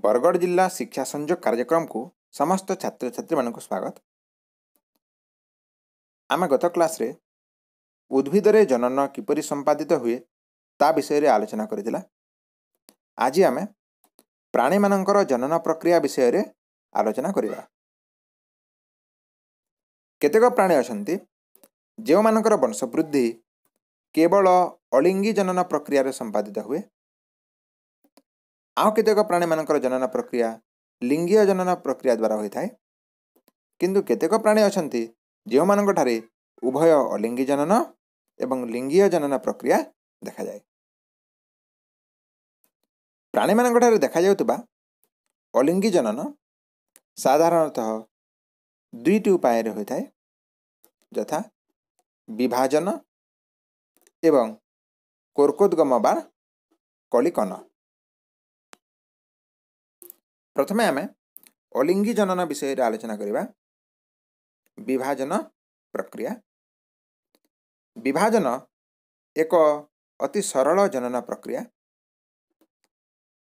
ବରଗଡ଼ ଜିଲ୍ଲା ଶିକ୍ଷା ସଂଯୋଗ କାର୍ଯ୍ୟକ୍ରମକୁ ସମସ୍ତ ଛାତ୍ରଛାତ୍ରୀମାନଙ୍କୁ ସ୍ୱାଗତ ଆମେ ଗତ କ୍ଲାସ୍ରେ ଉଦ୍ଭିଦରେ ଜନନ କିପରି ସମ୍ପାଦିତ ହୁଏ ତା ବିଷୟରେ ଆଲୋଚନା କରିଥିଲା ଆଜି ଆମେ ପ୍ରାଣୀମାନଙ୍କର ଜନନ ପ୍ରକ୍ରିୟା ବିଷୟରେ ଆଲୋଚନା କରିବା କେତେକ ପ୍ରାଣୀ ଅଛନ୍ତି ଯେଉଁମାନଙ୍କର ବଂଶବୃଦ୍ଧି କେବଳ ଅଳିଙ୍ଗି ଜନନ ପ୍ରକ୍ରିୟାରେ ସମ୍ପାଦିତ ହୁଏ ଆଉ କେତେକ ପ୍ରାଣୀମାନଙ୍କର ଜନନ ପ୍ରକ୍ରିୟା ଲିଙ୍ଗୀୟ ଜନନ ପ୍ରକ୍ରିୟା ଦ୍ୱାରା ହୋଇଥାଏ କିନ୍ତୁ କେତେକ ପ୍ରାଣୀ ଅଛନ୍ତି ଯେଉଁମାନଙ୍କଠାରେ ଉଭୟ ଅଲିଙ୍ଗୀ ଜନନ ଏବଂ ଲିଙ୍ଗୀୟ ଜନନ ପ୍ରକ୍ରିୟା ଦେଖାଯାଏ ପ୍ରାଣୀମାନଙ୍କଠାରେ ଦେଖାଯାଉଥିବା ଅଲିଙ୍ଗୀ ଜନନ ସାଧାରଣତଃ ଦୁଇଟି ଉପାୟରେ ହୋଇଥାଏ ଯଥା ବିଭାଜନ ଏବଂ କୋର୍କୋଦ୍ଗମ ବା କଳିକନ ପ୍ରଥମେ ଆମେ ଅଲିଙ୍ଗୀ ଜନନ ବିଷୟରେ ଆଲୋଚନା କରିବା ବିଭାଜନ ପ୍ରକ୍ରିୟା ବିଭାଜନ ଏକ ଅତି ସରଳ ଜନନ ପ୍ରକ୍ରିୟା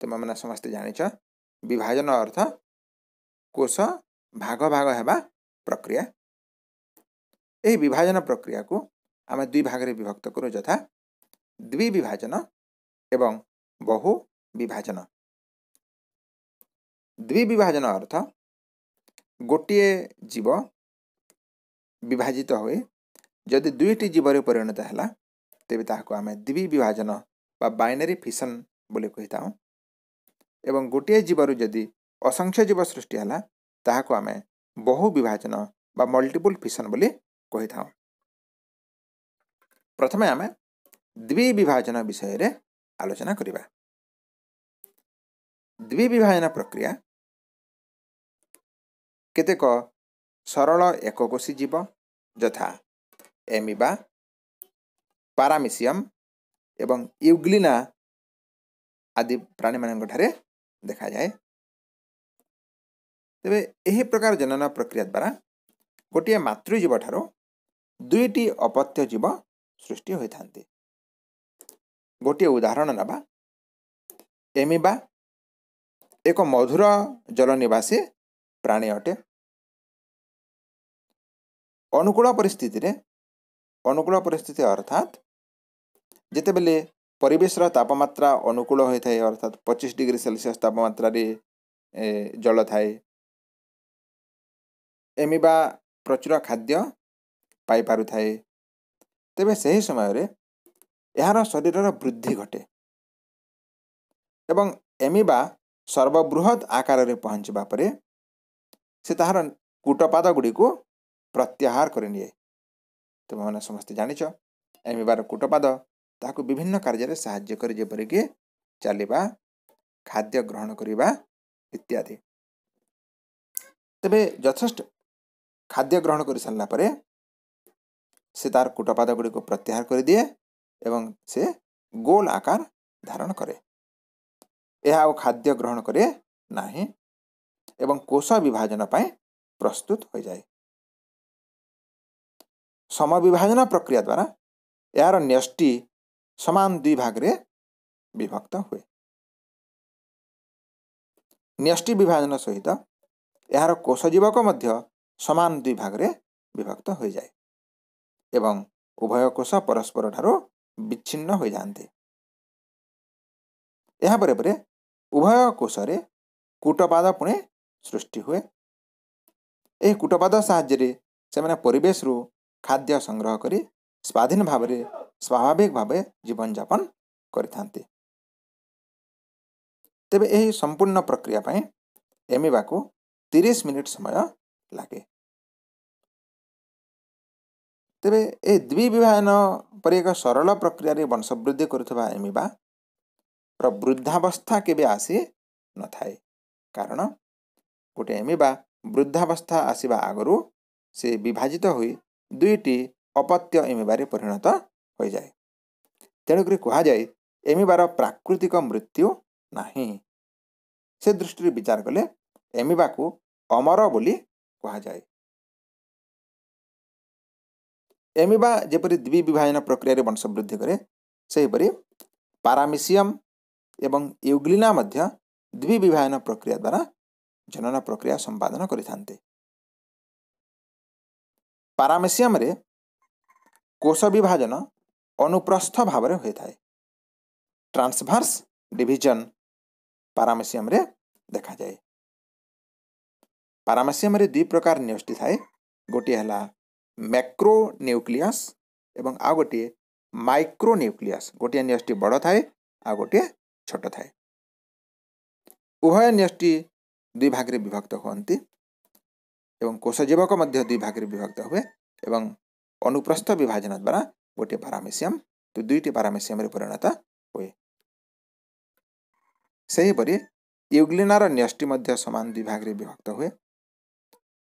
ତୁମେମାନେ ସମସ୍ତେ ଜାଣିଛ ବିଭାଜନ ଅର୍ଥ କୋଷ ଭାଗ ଭାଗ ହେବା ପ୍ରକ୍ରିୟା ଏହି ବିଭାଜନ ପ୍ରକ୍ରିୟାକୁ ଆମେ ଦୁଇ ଭାଗରେ ବିଭକ୍ତ କରୁ ଯଥା ଦ୍ୱିବିଭାଜନ ଏବଂ ବହୁ ବିଭାଜନ द्विविभाजन अर्थ गोटे जीव विभाजित तो हुए जदि दुईटी जीवर परिणत है तेज ताको आम द्विविभाजन बैनरी फिशन कही था गोटे जीवर जदि असंख्य जीव सृष्टि ताक आम बहु विभाजन मल्टीपुल फिशन कही था प्रथम आम द्विविभाजन विषय आलोचना करवा ଦ୍ୱିବିଭାଜନ ପ୍ରକ୍ରିୟା କେତେକ ସରଳ ଏକକୋଷି ଜୀବ ଯଥା ଏମିବା ପାରାମିସିୟମ୍ ଏବଂ ୟୁଗ୍ଲିନା ଆଦି ପ୍ରାଣୀମାନଙ୍କଠାରେ ଦେଖାଯାଏ ତେବେ ଏହି ପ୍ରକାର ଜନନ ପ୍ରକ୍ରିୟା ଦ୍ୱାରା ଗୋଟିଏ ମାତୃଜୀବଠାରୁ ଦୁଇଟି ଅପତ୍ୟ ଜୀବ ସୃଷ୍ଟି ହୋଇଥାନ୍ତି ଗୋଟିଏ ଉଦାହରଣ ନେବା ଏମିବା ଏକ ମଧୁର ଜଳ ନିବାସୀ ପ୍ରାଣୀ ଅଟେ ଅନୁକୂଳ ପରିସ୍ଥିତିରେ ଅନୁକୂଳ ପରିସ୍ଥିତି ଅର୍ଥାତ୍ ଯେତେବେଳେ ପରିବେଶର ତାପମାତ୍ରା ଅନୁକୂଳ ହୋଇଥାଏ ଅର୍ଥାତ୍ ପଚିଶ ଡିଗ୍ରୀ ସେଲସିୟସ୍ ତାପମାତ୍ରାରେ ଜଳ ଥାଏ ଏମିବା ପ୍ରଚୁର ଖାଦ୍ୟ ପାଇପାରୁଥାଏ ତେବେ ସେହି ସମୟରେ ଏହାର ଶରୀରର ବୃଦ୍ଧି ଘଟେ ଏବଂ ଏମିବା ସର୍ବବୃହତ୍ ଆକାରରେ ପହଞ୍ଚିବା ପରେ ସେ ତାହାର କୂଟପାଦ ଗୁଡ଼ିକୁ ପ୍ରତ୍ୟାହାର କରିନିଏ ତୁମେମାନେ ସମସ୍ତେ ଜାଣିଛ ଏମିବାର କୁଟପାଦ ତାହାକୁ ବିଭିନ୍ନ କାର୍ଯ୍ୟରେ ସାହାଯ୍ୟ କରେ ଯେପରିକି ଚାଲିବା ଖାଦ୍ୟ ଗ୍ରହଣ କରିବା ଇତ୍ୟାଦି ତେବେ ଯଥେଷ୍ଟ ଖାଦ୍ୟ ଗ୍ରହଣ କରିସାରିଲା ପରେ ସେ ତାର କୂଟପାଦ ଗୁଡ଼ିକୁ ପ୍ରତ୍ୟାହାର କରିଦିଏ ଏବଂ ସେ ଗୋଲ ଆକାର ଧାରଣ କରେ ଏହା ଆଉ ଖାଦ୍ୟ ଗ୍ରହଣ କରେ ନାହିଁ ଏବଂ କୋଷ ବିଭାଜନ ପାଇଁ ପ୍ରସ୍ତୁତ ହୋଇଯାଏ ସମବିଭାଜନ ପ୍ରକ୍ରିୟା ଦ୍ୱାରା ଏହାର ନ୍ୟଷ୍ଟି ସମାନ ଦୁଇ ଭାଗରେ ବିଭକ୍ତ ହୁଏ ନ୍ୟଷ୍ଟି ବିଭାଜନ ସହିତ ଏହାର କୋଷ ଜୀବକ ମଧ୍ୟ ସମାନ ଦୁଇ ଭାଗରେ ବିଭକ୍ତ ହୋଇଯାଏ ଏବଂ ଉଭୟ କୋଷ ପରସ୍ପରଠାରୁ ବିଚ୍ଛିନ୍ନ ହୋଇଯାଆନ୍ତି ଏହାପରେ ପରେ ଉଭୟ କୋଷରେ କୁଟପାଦ ପୁଣି ସୃଷ୍ଟି ହୁଏ ଏହି କୁଟପାଦ ସାହାଯ୍ୟରେ ସେମାନେ ପରିବେଶରୁ ଖାଦ୍ୟ ସଂଗ୍ରହ କରି ସ୍ୱାଧୀନ ଭାବରେ ସ୍ୱାଭାବିକ ଭାବେ ଜୀବନଯାପନ କରିଥାନ୍ତି ତେବେ ଏହି ସମ୍ପୂର୍ଣ୍ଣ ପ୍ରକ୍ରିୟା ପାଇଁ ଏମିବାକୁ ତିରିଶ ମିନିଟ୍ ସମୟ ଲାଗେ ତେବେ ଏହି ଦ୍ୱିବିଭାଜନ ପରି ଏକ ସରଳ ପ୍ରକ୍ରିୟାରେ ବଂଶବୃଦ୍ଧି କରୁଥିବା ଏମିବା ର ବୃଦ୍ଧାବସ୍ଥା କେବେ ଆସି ନଥାଏ କାରଣ ଗୋଟିଏ ଏମିବା ବୃଦ୍ଧାବସ୍ଥା ଆସିବା ଆଗରୁ ସେ ବିଭାଜିତ ହୋଇ ଦୁଇଟି ଅପତ୍ୟ ଏମିବାରେ ପରିଣତ ହୋଇଯାଏ ତେଣୁକରି କୁହାଯାଏ ଏମିବାର ପ୍ରାକୃତିକ ମୃତ୍ୟୁ ନାହିଁ ସେ ଦୃଷ୍ଟିରୁ ବିଚାର କଲେ ଏମିବାକୁ ଅମର ବୋଲି କୁହାଯାଏ ଏମିବା ଯେପରି ଦ୍ୱିବିଭାଜନ ପ୍ରକ୍ରିୟାରେ ବଂଶ ବୃଦ୍ଧି କରେ ସେହିପରି ପାରାମିସିୟମ୍ ଏବଂ ୟୁଗ୍ଲିନା ମଧ୍ୟ ଦ୍ୱିବିଭାୟନ ପ୍ରକ୍ରିୟା ଦ୍ୱାରା ଜନନ ପ୍ରକ୍ରିୟା ସମ୍ପାଦନ କରିଥାନ୍ତି ପାରାମେସିୟମରେ କୋଷ ବିଭାଜନ ଅନୁପ୍ରସ୍ଥ ଭାବରେ ହୋଇଥାଏ ଟ୍ରାନ୍ସଭର୍ସ ଡିଭିଜନ ପାରାମେସିୟମରେ ଦେଖାଯାଏ ପାରାମେସିୟମରେ ଦୁଇ ପ୍ରକାର ନ୍ୟୁଷ୍ଟି ଥାଏ ଗୋଟିଏ ହେଲା ମ୍ୟାକ୍ରୋ ନ୍ୟୁକ୍ଲିୟସ୍ ଏବଂ ଆଉ ଗୋଟିଏ ମାଇକ୍ରୋ ନ୍ୟୁକ୍ଲିୟସ୍ ଗୋଟିଏ ନ୍ୟୁଷ୍ଟି ବଡ଼ ଥାଏ ଆଉ ଗୋଟିଏ ଛୋଟ ଥାଏ ଉଭୟ ନ୍ୟଷ୍ଟି ଦୁଇ ଭାଗରେ ବିଭକ୍ତ ହୁଅନ୍ତି ଏବଂ କୋଷଜୀବକ ମଧ୍ୟ ଦୁଇ ଭାଗରେ ବିଭକ୍ତ ହୁଏ ଏବଂ ଅନୁପ୍ରସ୍ଥ ବିଭାଜନ ଦ୍ୱାରା ଗୋଟିଏ ପାରାମେସିୟମ ଦୁଇଟି ପାରାମେସିୟମରେ ପରିଣତ ହୁଏ ସେହିପରି ୟୁଗ୍ଲିନାର ନ୍ୟଷ୍ଟି ମଧ୍ୟ ସମାନ ଦୁଇ ଭାଗରେ ବିଭକ୍ତ ହୁଏ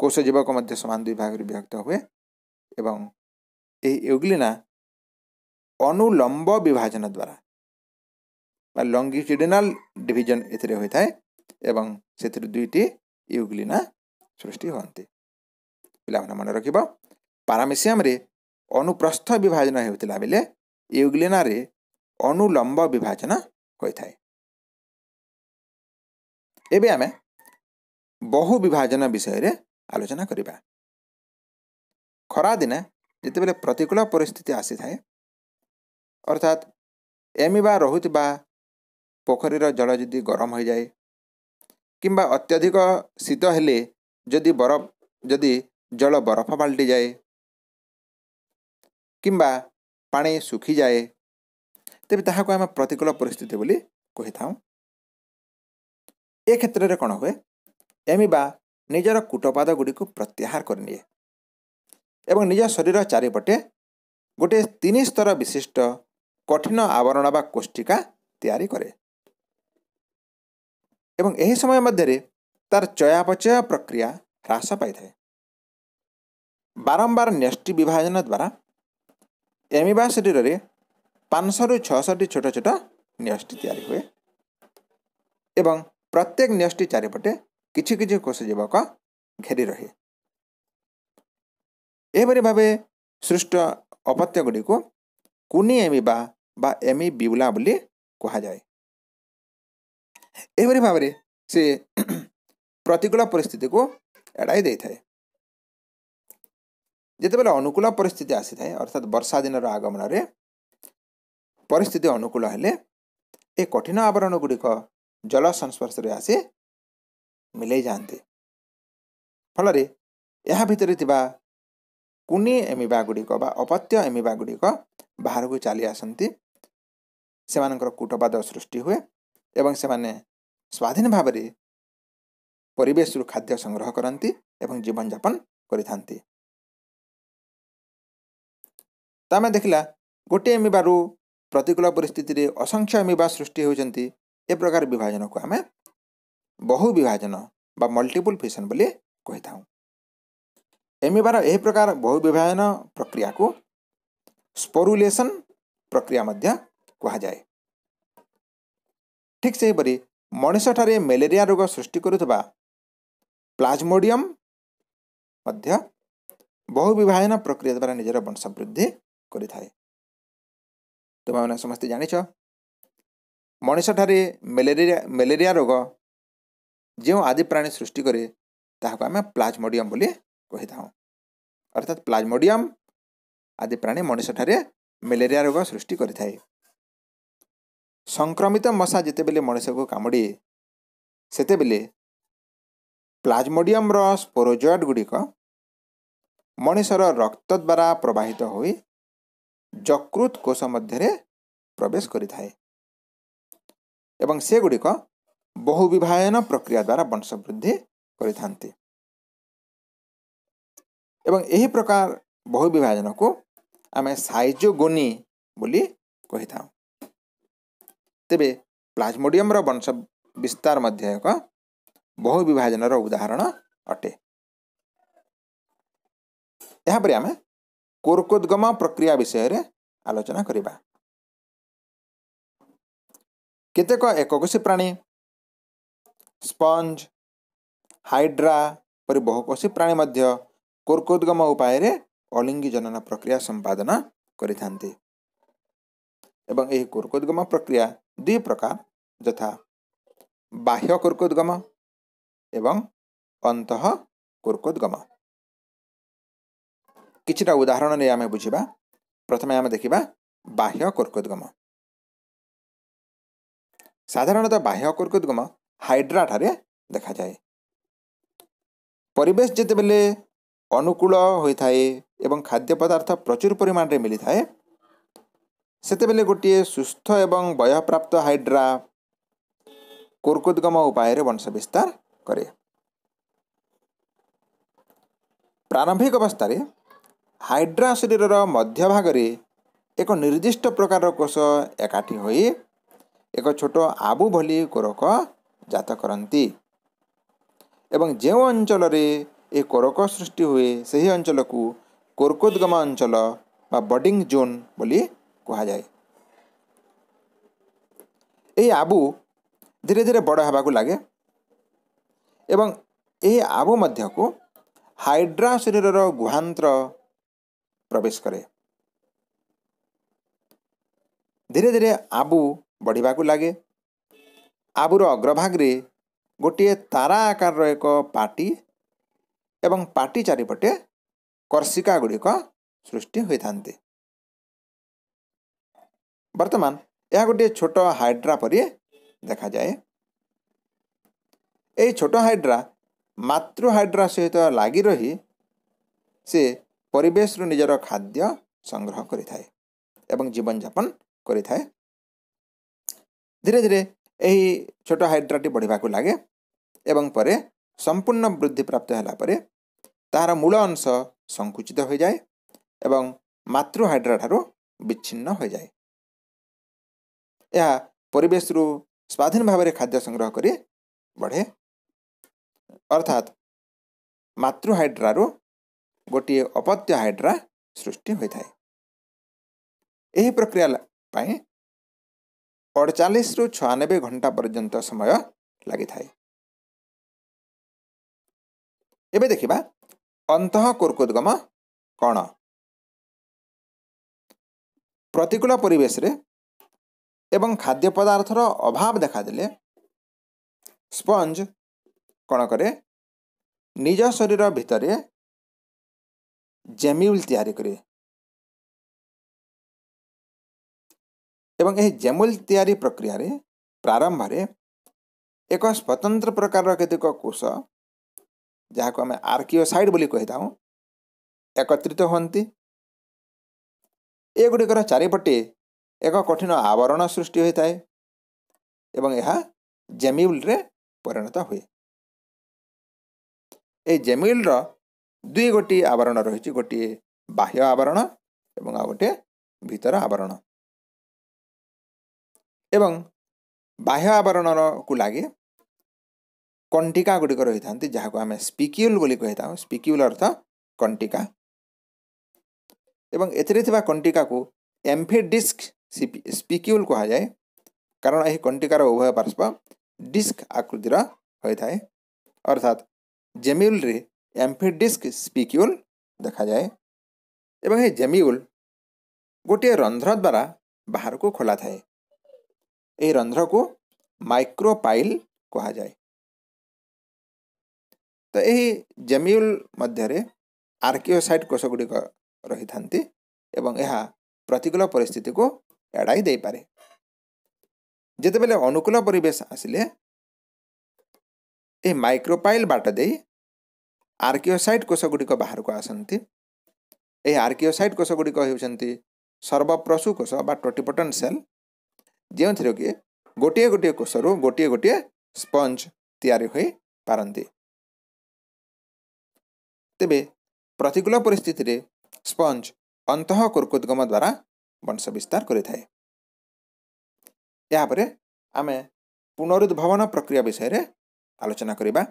କୋଷଜୀବକ ମଧ୍ୟ ସମାନ ଦୁଇ ଭାଗରେ ବିଭକ୍ତ ହୁଏ ଏବଂ ଏହି ୟୁଗ୍ଲିନା ଅନୁଲମ୍ବ ବିଭାଜନ ଦ୍ୱାରା ବା ଲଙ୍ଗିଟ୍ୟୁଡ଼ିନାଲ ଡିଭିଜନ ଏଥିରେ ହୋଇଥାଏ ଏବଂ ସେଥିରୁ ଦୁଇଟି ୟୁଗ୍ଲିନା ସୃଷ୍ଟି ହୁଅନ୍ତି ପିଲାମାନେ ମନେ ରଖିବ ପାରାମିସିୟମରେ ଅନୁପ୍ରସ୍ଥ ବିଭାଜନ ହେଉଥିଲା ବେଳେ ୟୁଗ୍ଲିନାରେ ଅନୁଲମ୍ବ ବିଭାଜନ ହୋଇଥାଏ ଏବେ ଆମେ ବହୁ ବିଭାଜନ ବିଷୟରେ ଆଲୋଚନା କରିବା ଖରାଦିନେ ଯେତେବେଳେ ପ୍ରତିକୂଳ ପରିସ୍ଥିତି ଆସିଥାଏ ଅର୍ଥାତ୍ ଏମିବା ରହୁଥିବା ପୋଖରୀର ଜଳ ଯଦି ଗରମ ହୋଇଯାଏ କିମ୍ବା ଅତ୍ୟଧିକ ଶୀତ ହେଲେ ଯଦି ବରଫ ଯଦି ଜଳ ବରଫ ପାଲଟିଯାଏ କିମ୍ବା ପାଣି ଶୁଖିଯାଏ ତେବେ ତାହାକୁ ଆମେ ପ୍ରତିକୂଳ ପରିସ୍ଥିତି ବୋଲି କହିଥାଉ ଏ କ୍ଷେତ୍ରରେ କ'ଣ ହୁଏ ଏମିବା ନିଜର କୁଟପାଦ ଗୁଡ଼ିକୁ ପ୍ରତ୍ୟାହାର କରିନିଏ ଏବଂ ନିଜ ଶରୀର ଚାରିପଟେ ଗୋଟିଏ ତିନି ସ୍ତର ବିଶିଷ୍ଟ କଠିନ ଆବରଣ ବା କୋଷ୍ଟିକା ତିଆରି କରେ ଏବଂ ଏହି ସମୟ ମଧ୍ୟରେ ତାର ଚୟାପଚୟ ପ୍ରକ୍ରିୟା ହ୍ରାସ ପାଇଥାଏ ବାରମ୍ବାର ନ୍ୟଷ୍ଟି ବିଭାଜନ ଦ୍ୱାରା ଏମିବା ଶରୀରରେ ପାଞ୍ଚଶହରୁ ଛଅଶହଟି ଛୋଟ ଛୋଟ ନ୍ୟଷ୍ଟି ତିଆରି ହୁଏ ଏବଂ ପ୍ରତ୍ୟେକ ନ୍ୟଷ୍ଟି ଚାରିପଟେ କିଛି କିଛି କୋଷ ଜୀବକ ଘେରି ରହେ ଏହିପରି ଭାବେ ସୃଷ୍ଟ ଅପତ୍ୟଗୁଡ଼ିକୁ କୁନି ଏମିବା ବା ଏମି ବିବୁଲା ବୋଲି କୁହାଯାଏ ଏହିପରି ଭାବରେ ସେ ପ୍ରତିକୂଳ ପରିସ୍ଥିତିକୁ ଏଡ଼ାଇ ଦେଇଥାଏ ଯେତେବେଳେ ଅନୁକୂଳ ପରିସ୍ଥିତି ଆସିଥାଏ ଅର୍ଥାତ୍ ବର୍ଷା ଦିନର ଆଗମନରେ ପରିସ୍ଥିତି ଅନୁକୂଳ ହେଲେ ଏ କଠିନ ଆବରଣ ଗୁଡ଼ିକ ଜଳ ସଂସ୍ପର୍ଶରେ ଆସି ମିଲେଇ ଯାଆନ୍ତି ଫଳରେ ଏହା ଭିତରେ ଥିବା କୁନି ଏମିବା ଗୁଡ଼ିକ ବା ଅପତ୍ୟ ଏମିବା ଗୁଡ଼ିକ ବାହାରକୁ ଚାଲି ଆସନ୍ତି ସେମାନଙ୍କର କୁଟବାଦ ସୃଷ୍ଟି ହୁଏ ଏବଂ ସେମାନେ ସ୍ଵାଧୀନ ଭାବରେ ପରିବେଶରୁ ଖାଦ୍ୟ ସଂଗ୍ରହ କରନ୍ତି ଏବଂ ଜୀବନଯାପନ କରିଥାନ୍ତି ତାମେ ଦେଖିଲା ଗୋଟିଏ ଏମିବାରୁ ପ୍ରତିକୂଳ ପରିସ୍ଥିତିରେ ଅସଂଖ୍ୟ ଏମିବା ସୃଷ୍ଟି ହେଉଛନ୍ତି ଏ ପ୍ରକାର ବିଭାଜନକୁ ଆମେ ବହୁ ବିଭାଜନ ବା ମଲ୍ଟିପୁଲ ଫିସନ୍ ବୋଲି କହିଥାଉ ଏମିବାର ଏହି ପ୍ରକାର ବହୁ ବିଭାଜନ ପ୍ରକ୍ରିୟାକୁ ସ୍ପରୁଲେସନ୍ ପ୍ରକ୍ରିୟା ମଧ୍ୟ କୁହାଯାଏ ଠିକ୍ ସେହିପରି ମଣିଷଠାରେ ମ୍ୟାଲେରିଆ ରୋଗ ସୃଷ୍ଟି କରୁଥିବା ପ୍ଲାଜମୋଡ଼ିୟମ୍ ମଧ୍ୟ ବହୁ ବିଭାଜନ ପ୍ରକ୍ରିୟା ଦ୍ୱାରା ନିଜର ବଂଶ ବୃଦ୍ଧି କରିଥାଏ ତୁମେମାନେ ସମସ୍ତେ ଜାଣିଛ ମଣିଷଠାରେ ମ୍ୟାଲେରିଆ ମ୍ୟାଲେରିଆ ରୋଗ ଯେଉଁ ଆଦି ପ୍ରାଣୀ ସୃଷ୍ଟି କରେ ତାହାକୁ ଆମେ ପ୍ଲାଜମୋଡ଼ିୟମ୍ ବୋଲି କହିଥାଉ ଅର୍ଥାତ୍ ପ୍ଲାଜମୋଡ଼ିୟମ୍ ଆଦି ପ୍ରାଣୀ ମଣିଷଠାରେ ମ୍ୟାଲେରିଆ ରୋଗ ସୃଷ୍ଟି କରିଥାଏ ସଂକ୍ରମିତ ମଶା ଯେତେବେଳେ ମଣିଷକୁ କାମୁଡ଼ିଏ ସେତେବେଳେ ପ୍ଲାଜମୋଡ଼ିୟମର ସ୍ପୋରୋଜଏଡ୍ ଗୁଡ଼ିକ ମଣିଷର ରକ୍ତ ଦ୍ୱାରା ପ୍ରବାହିତ ହୋଇ ଯକୃତ କୋଷ ମଧ୍ୟରେ ପ୍ରବେଶ କରିଥାଏ ଏବଂ ସେଗୁଡ଼ିକ ବହୁ ବିଭାଜନ ପ୍ରକ୍ରିୟା ଦ୍ୱାରା ବଂଶ ବୃଦ୍ଧି କରିଥାନ୍ତି ଏବଂ ଏହି ପ୍ରକାର ବହୁ ବିଭାଜନକୁ ଆମେ ସାଇଜୋଗୋନି ବୋଲି କହିଥାଉ ତେବେ ପ୍ଲାଜମୋଡ଼ିୟମର ବଂଶ ବିସ୍ତାର ମଧ୍ୟ ଏକ ବହୁ ବିଭାଜନର ଉଦାହରଣ ଅଟେ ଏହାପରେ ଆମେ କୋର୍କୋଦ୍ଗମ ପ୍ରକ୍ରିୟା ବିଷୟରେ ଆଲୋଚନା କରିବା କେତେକ ଏକକୋଶୀ ପ୍ରାଣୀ ସ୍ପଞ୍ଜ ହାଇଡ୍ରା ପରି ବହୁକୋଶୀ ପ୍ରାଣୀ ମଧ୍ୟ କୋର୍କୋଦ୍ଗମ ଉପାୟରେ ଅଲିଙ୍ଗୀ ଜନନ ପ୍ରକ୍ରିୟା ସମ୍ପାଦନ କରିଥାନ୍ତି ଏବଂ ଏହି କୋର୍କୋଦ୍ଗମ ପ୍ରକ୍ରିୟା ଦୁଇ ପ୍ରକାର ଯଥା ବାହ୍ୟ କୋର୍କୋଦ୍ଗମ ଏବଂ ଅନ୍ତଃ କୋର୍କୋଦ୍ଗମ କିଛିଟା ଉଦାହରଣ ନେଇ ଆମେ ବୁଝିବା ପ୍ରଥମେ ଆମେ ଦେଖିବା ବାହ୍ୟ କୋର୍କୋଦ୍ଗମ ସାଧାରଣତଃ ବାହ୍ୟ କୋର୍କୋଦ୍ଗମ ହାଇଡ୍ରାଠାରେ ଦେଖାଯାଏ ପରିବେଶ ଯେତେବେଳେ ଅନୁକୂଳ ହୋଇଥାଏ ଏବଂ ଖାଦ୍ୟ ପଦାର୍ଥ ପ୍ରଚୁର ପରିମାଣରେ ମିଳିଥାଏ ସେତେବେଳେ ଗୋଟିଏ ସୁସ୍ଥ ଏବଂ ବୟପ୍ରାପ୍ତ ହାଇଡ୍ରା କୋର୍କୋଦ୍ଗମ ଉପାୟରେ ବଂଶ ବିସ୍ତାର କରେ ପ୍ରାରମ୍ଭିକ ଅବସ୍ଥାରେ ହାଇଡ୍ରା ଶରୀରର ମଧ୍ୟଭାଗରେ ଏକ ନିର୍ଦ୍ଦିଷ୍ଟ ପ୍ରକାରର କୋଷ ଏକାଠି ହୋଇ ଏକ ଛୋଟ ଆବୁ ଭଳି କୋରକ ଜାତ କରନ୍ତି ଏବଂ ଯେଉଁ ଅଞ୍ଚଳରେ ଏ କୋରକ ସୃଷ୍ଟି ହୁଏ ସେହି ଅଞ୍ଚଳକୁ କୋର୍କୋଦ୍ଗମ ଅଞ୍ଚଳ ବା ବଡିଂ ଜୋନ୍ ବୋଲି କୁହାଯାଏ ଏହି ଆବୁ ଧୀରେ ଧୀରେ ବଡ଼ ହେବାକୁ ଲାଗେ ଏବଂ ଏହି ଆବୁ ମଧ୍ୟକୁ ହାଇଡ୍ରା ଶରୀରର ଗୁହାନ୍ତ୍ର ପ୍ରବେଶ କରେ ଧୀରେ ଧୀରେ ଆବୁ ବଢ଼ିବାକୁ ଲାଗେ ଆବୁର ଅଗ୍ରଭାଗରେ ଗୋଟିଏ ତାରା ଆକାରର ଏକ ପାଟି ଏବଂ ପାଟି ଚାରିପଟେ କର୍ଷିକା ଗୁଡ଼ିକ ସୃଷ୍ଟି ହୋଇଥାନ୍ତି ବର୍ତ୍ତମାନ ଏହା ଗୋଟିଏ ଛୋଟ ହାଇଡ୍ରା ପରି ଦେଖାଯାଏ ଏହି ଛୋଟ ହାଇଡ୍ରା ମାତୃ ହାଇଡ୍ରା ସହିତ ଲାଗି ରହି ସେ ପରିବେଶରୁ ନିଜର ଖାଦ୍ୟ ସଂଗ୍ରହ କରିଥାଏ ଏବଂ ଜୀବନଯାପନ କରିଥାଏ ଧୀରେ ଧୀରେ ଏହି ଛୋଟ ହାଇଡ୍ରାଟି ବଢ଼ିବାକୁ ଲାଗେ ଏବଂ ପରେ ସମ୍ପୂର୍ଣ୍ଣ ବୃଦ୍ଧିପ୍ରାପ୍ତ ହେଲା ପରେ ତାହାର ମୂଳ ଅଂଶ ସଙ୍କୁଚିତ ହୋଇଯାଏ ଏବଂ ମାତୃ ହାଇଡ୍ରାଠାରୁ ବିଚ୍ଛିନ୍ନ ହୋଇଯାଏ ଏହା ପରିବେଶରୁ ସ୍ୱାଧୀନ ଭାବରେ ଖାଦ୍ୟ ସଂଗ୍ରହ କରି ବଢ଼େ ଅର୍ଥାତ୍ ମାତୃ ହାଇଡ୍ରାରୁ ଗୋଟିଏ ଅପତ୍ୟ ହାଇଡ୍ରା ସୃଷ୍ଟି ହୋଇଥାଏ ଏହି ପ୍ରକ୍ରିୟା ପାଇଁ ଅଡ଼ଚାଳିଶରୁ ଛୟାନବେ ଘଣ୍ଟା ପର୍ଯ୍ୟନ୍ତ ସମୟ ଲାଗିଥାଏ ଏବେ ଦେଖିବା ଅନ୍ତଃ କୁର୍କୋଦ୍ଗମ କ'ଣ ପ୍ରତିକୂଳ ପରିବେଶରେ ଏବଂ ଖାଦ୍ୟ ପଦାର୍ଥର ଅଭାବ ଦେଖାଦେଲେ ସ୍ପଞ୍ଜ କ'ଣ କରେ ନିଜ ଶରୀର ଭିତରେ ଜେମିଉଲ ତିଆରି କରେ ଏବଂ ଏହି ଜେମୁଲ ତିଆରି ପ୍ରକ୍ରିୟାରେ ପ୍ରାରମ୍ଭରେ ଏକ ସ୍ୱତନ୍ତ୍ର ପ୍ରକାରର କେତେକ କୋଷ ଯାହାକୁ ଆମେ ଆର୍କିଓସାଇଡ଼ ବୋଲି କହିଥାଉ ଏକତ୍ରିତ ହୁଅନ୍ତି ଏଗୁଡ଼ିକର ଚାରିପଟେ ଏକ କଠିନ ଆବରଣ ସୃଷ୍ଟି ହୋଇଥାଏ ଏବଂ ଏହା ଜେମିଉଲରେ ପରିଣତ ହୁଏ ଏହି ଜେମିଉଲର ଦୁଇ ଗୋଟିଏ ଆବରଣ ରହିଛି ଗୋଟିଏ ବାହ୍ୟ ଆବରଣ ଏବଂ ଆଉ ଗୋଟିଏ ଭିତର ଆବରଣ ଏବଂ ବାହ୍ୟ ଆବରଣକୁ ଲାଗି କଣ୍ଟିକା ଗୁଡ଼ିକ ରହିଥାନ୍ତି ଯାହାକୁ ଆମେ ସ୍ପିକ୍ୟୁଲ ବୋଲି କହିଥାଉ ସ୍ପିକ୍ୟୁଲ ଅର୍ଥ କଣ୍ଟିକା ଏବଂ ଏଥିରେ ଥିବା କଣ୍ଟିକାକୁ ଏମ୍ଫିଡ଼ିସ୍କ स्पिक्यूल कह जाए कारण यह कंटिकार उभय पार्श्व डिस्क आकृतिर होता है अर्थात जेम्यूल एम्फी डिस्क स्पीक्यूल देखा जाए एवं जेम्यूल गोटे रंध्र द्वारा बाहर को खोला थाए यह रंध्र को माइक्रोपाइल कह जाए तो यह जेम्यूल मध्य आर्कियोसाइट कोष गुड़िक रही था प्रतिकूल परिस्थिति को ଏଡ଼ାଇ ଦେଇପାରେ ଯେତେବେଳେ ଅନୁକୂଳ ପରିବେଶ ଆସିଲେ ଏହି ମାଇକ୍ରୋପାଇଲ୍ ବାଟ ଦେଇ ଆର୍କିଓସାଇଟ୍ କୋଷ ଗୁଡ଼ିକ ବାହାରକୁ ଆସନ୍ତି ଏହି ଆର୍କିଓସାଇଟ୍ କୋଷ ଗୁଡ଼ିକ ହେଉଛନ୍ତି ସର୍ବପ୍ରସୁ କୋଷ ବା ଟୋଟିପଟନ୍ ସେଲ୍ ଯେଉଁଥିରେ କି ଗୋଟିଏ ଗୋଟିଏ କୋଷରୁ ଗୋଟିଏ ଗୋଟିଏ ସ୍ପଞ୍ଜ ତିଆରି ହୋଇପାରନ୍ତି ତେବେ ପ୍ରତିକୂଳ ପରିସ୍ଥିତିରେ ସ୍ପଞ୍ଜ ଅନ୍ତଃ କୁର୍କୁଦ୍ଗମ ଦ୍ୱାରା ବଂଶ ବିସ୍ତାର କରିଥାଏ ଏହାପରେ ଆମେ ପୁନରୁଦ୍ଭାବନ ପ୍ରକ୍ରିୟା ବିଷୟରେ ଆଲୋଚନା କରିବା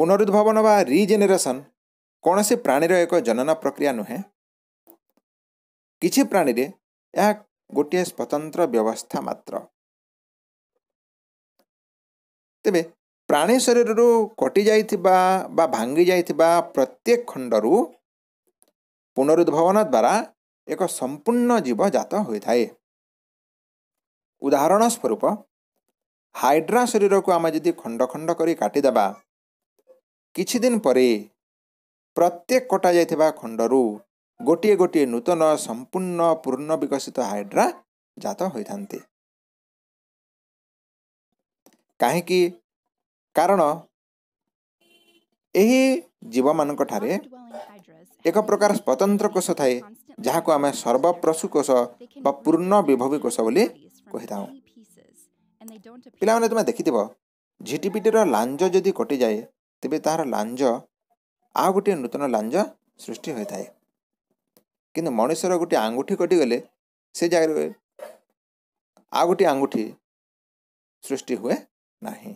ପୁନରୁଦ୍ଭାବନ ବା ରିଜେନେରେସନ୍ କୌଣସି ପ୍ରାଣୀର ଏକ ଜନନ ପ୍ରକ୍ରିୟା ନୁହେଁ କିଛି ପ୍ରାଣୀରେ ଏହା ଗୋଟିଏ ସ୍ୱତନ୍ତ୍ର ବ୍ୟବସ୍ଥା ମାତ୍ର ତେବେ ପ୍ରାଣୀ ଶରୀରରୁ କଟିଯାଇଥିବା ବା ଭାଙ୍ଗି ଯାଇଥିବା ପ୍ରତ୍ୟେକ ଖଣ୍ଡରୁ ପୁନରୁଦ୍ଭାବନ ଦ୍ୱାରା ଏକ ସମ୍ପୂର୍ଣ୍ଣ ଜୀବଜାତ ହୋଇଥାଏ ଉଦାହରଣ ସ୍ୱରୂପ ହାଇଡ୍ରା ଶରୀରକୁ ଆମେ ଯଦି ଖଣ୍ଡ ଖଣ୍ଡ କରି କାଟିଦେବା କିଛି ଦିନ ପରେ ପ୍ରତ୍ୟେକ କଟାଯାଇଥିବା ଖଣ୍ଡରୁ ଗୋଟିଏ ଗୋଟିଏ ନୂତନ ସମ୍ପୂର୍ଣ୍ଣ ପୂର୍ଣ୍ଣ ବିକଶିତ ହାଇଡ୍ରା ଜାତ ହୋଇଥାନ୍ତି କାହିଁକି କାରଣ ଏହି ଜୀବମାନଙ୍କଠାରେ ଏକ ପ୍ରକାର ସ୍ୱତନ୍ତ୍ର କୋଷ ଥାଏ ଯାହାକୁ ଆମେ ସର୍ବପ୍ରସୁ କୋଷ ବା ପୂର୍ଣ୍ଣ ବିଭବୀ କୋଷ ବୋଲି କହିଥାଉ ପିଲାମାନେ ତୁମେ ଦେଖିଥିବ ଝିଟିପିଟିର ଲାଞ୍ଜ ଯଦି କଟିଯାଏ ତେବେ ତାହାର ଲାଞ୍ଜ ଆଉ ଗୋଟିଏ ନୂତନ ଲାଞ୍ଜ ସୃଷ୍ଟି ହୋଇଥାଏ କିନ୍ତୁ ମଣିଷର ଗୋଟିଏ ଆଙ୍ଗୁଠି କଟିଗଲେ ସେ ଜାଗାରେ ଆଉ ଗୋଟିଏ ଆଙ୍ଗୁଠି ସୃଷ୍ଟି ହୁଏ ନାହିଁ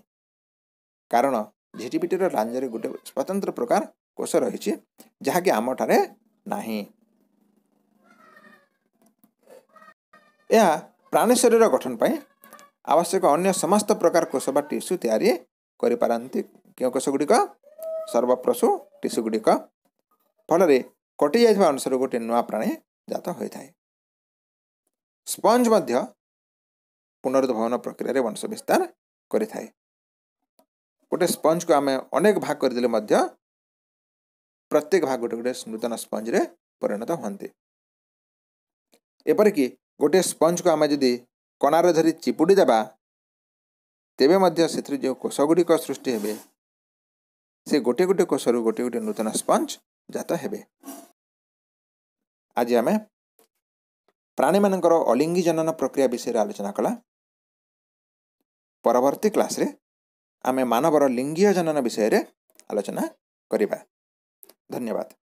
କାରଣ ଝିଟିପିଟିର ଲାଞ୍ଜରେ ଗୋଟେ ସ୍ୱତନ୍ତ୍ର ପ୍ରକାର କୋଷ ରହିଛି ଯାହାକି ଆମଠାରେ ନାହିଁ ଏହା ପ୍ରାଣୀ ଶରୀର ଗଠନ ପାଇଁ ଆବଶ୍ୟକ ଅନ୍ୟ ସମସ୍ତ ପ୍ରକାର କୋଷ ବା ଟିସୁ ତିଆରି କରିପାରନ୍ତି କେଉଁ କୋଷ ଗୁଡ଼ିକ ସର୍ବପ୍ରସୁ ଟିସୁ ଗୁଡ଼ିକ ଫଳରେ କଟିଯାଇଥିବା ଅନୁସାରେ ଗୋଟିଏ ନୂଆ ପ୍ରାଣୀ ଜାତ ହୋଇଥାଏ ସ୍ପଞ୍ଜ ମଧ୍ୟ ପୁନରୁଦ୍ଭବନ ପ୍ରକ୍ରିୟାରେ ବଂଶ ବିସ୍ତାର କରିଥାଏ ଗୋଟିଏ ସ୍ପଞ୍ଜକୁ ଆମେ ଅନେକ ଭାଗ କରିଦେଲେ ମଧ୍ୟ ପ୍ରତ୍ୟେକ ଭାଗ ଗୋଟେ ଗୋଟେ ନୂତନ ସ୍ପଞ୍ଜରେ ପରିଣତ ହୁଅନ୍ତି ଏପରିକି ଗୋଟିଏ ସ୍ପଞ୍ଜକୁ ଆମେ ଯଦି କଣାରେ ଧରି ଚିପୁଡ଼ି ଦେବା ତେବେ ମଧ୍ୟ ସେଥିରେ ଯେଉଁ କୋଷ ଗୁଡ଼ିକ ସୃଷ୍ଟି ହେବେ ସେ ଗୋଟିଏ ଗୋଟିଏ କୋଷରୁ ଗୋଟିଏ ଗୋଟିଏ ନୂତନ ସ୍ପଞ୍ଜ ଜାତ ହେବେ ଆଜି ଆମେ ପ୍ରାଣୀମାନଙ୍କର ଅଲିଙ୍ଗି ଜନନ ପ୍ରକ୍ରିୟା ବିଷୟରେ ଆଲୋଚନା କଲା ପରବର୍ତ୍ତୀ କ୍ଲାସ୍ରେ ଆମେ ମାନବର ଲିଙ୍ଗୀୟ ଜନନ ବିଷୟରେ ଆଲୋଚନା କରିବା धन्यवाद